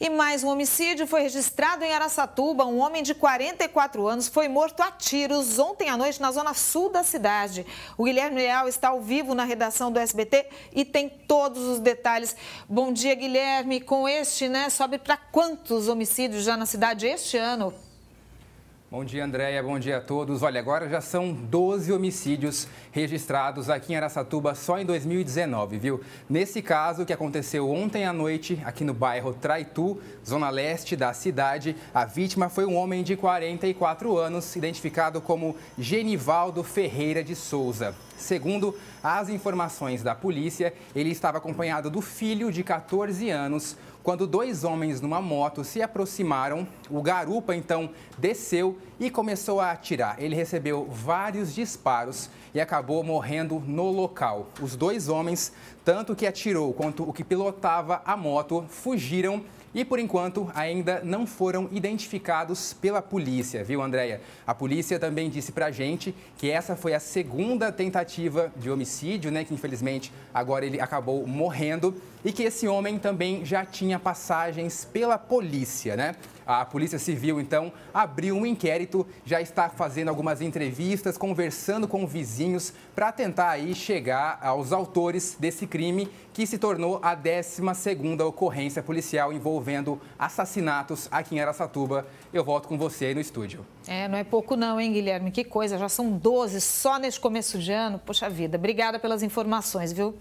E mais um homicídio foi registrado em Araçatuba. Um homem de 44 anos foi morto a tiros ontem à noite na zona sul da cidade. O Guilherme Leal está ao vivo na redação do SBT e tem todos os detalhes. Bom dia, Guilherme. Com este, né, sobe para quantos homicídios já na cidade este ano? Bom dia, Andréia. Bom dia a todos. Olha, agora já são 12 homicídios registrados aqui em Aracatuba só em 2019, viu? Nesse caso que aconteceu ontem à noite, aqui no bairro Traitu, zona leste da cidade, a vítima foi um homem de 44 anos, identificado como Genivaldo Ferreira de Souza. Segundo as informações da polícia, ele estava acompanhado do filho de 14 anos quando dois homens numa moto se aproximaram, o garupa então desceu e começou a atirar. Ele recebeu vários disparos e acabou morrendo no local. Os dois homens, tanto o que atirou quanto o que pilotava a moto, fugiram e, por enquanto, ainda não foram identificados pela polícia, viu, Andréia? A polícia também disse pra gente que essa foi a segunda tentativa de homicídio, né? Que infelizmente agora ele acabou morrendo e que esse homem também já tinha passagens pela polícia, né? A Polícia Civil, então, abriu um inquérito, já está fazendo algumas entrevistas, conversando com vizinhos para tentar aí chegar aos autores desse crime que se tornou a 12ª ocorrência policial envolvendo assassinatos aqui em Aracatuba. Eu volto com você aí no estúdio. É, não é pouco não, hein, Guilherme? Que coisa, já são 12 só neste começo de ano. Poxa vida, obrigada pelas informações, viu?